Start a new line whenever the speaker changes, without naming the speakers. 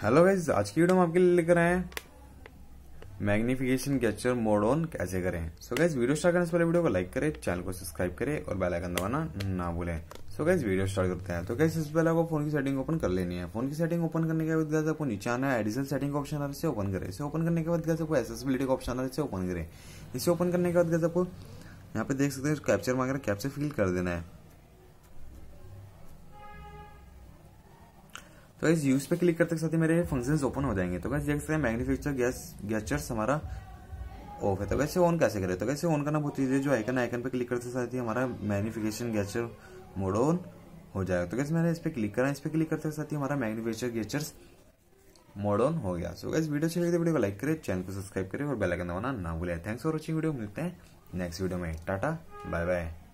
hello guys आज की video हम आपके लिए लेकर आए हैं मैग्नीफिकेशन कैप्चर मोड ऑन कैसे करें सो गाइज वीडियो स्टार्ट करने से पहले वीडियो को लाइक करें चैनल को सब्सक्राइब करें और बेल आइकन दबाना ना भूलें सो गाइज वीडियो स्टार्ट करते हैं तो गाइज इस पहले आपको फोन की सेटिंग ओपन कर लेनी है फोन की सेटिंग ओपन करने के बाद आपको नीचे आना है एडिशनल सेटिंग का ऑप्शन आ रहा है ओपन करें इसे ओपन करने के बाद गैस आपको एसेसिबिलिटी का ऑप्शन आ रहा है ओपन करें इसे ओपन करने के बाद गैस आपको यहाँ पे देख सकते हैं कैप्चर मांग रहे है कैप्चर फिल कर देना है तो इस यूज पे क्लिक करते साथ ही मेरे फंक्शन ओपन हो जाएंगे तो कैसे देख सकते हैं मैग्नीफिक्चर गैस गैचर्स हमारा ऑफ है तो कैसे ऑन कैसे करें तो कैसे ऑन करना बहुत चीजें जो आइकन आइकन पे क्लिक करते साथ ही हमारा मैग्नीफिकेशन गैचर मोड ऑन हो जाएगा तो कैसे मैंने इस पर क्लिक करा इस पर क्लिक करते साथ ही हमारा मैग्नीफिकेशन गैचर्स मोड ऑन हो गया सो गैस वीडियो अच्छी लगी तो वीडियो को लाइक करें चैनल को सब्सक्राइब करें और बेलाइकन दबाना ना भूलें थैंक्स फॉर वॉचिंग वीडियो मिलते हैं नेक्स्ट वीडियो में टाटा बाय बाय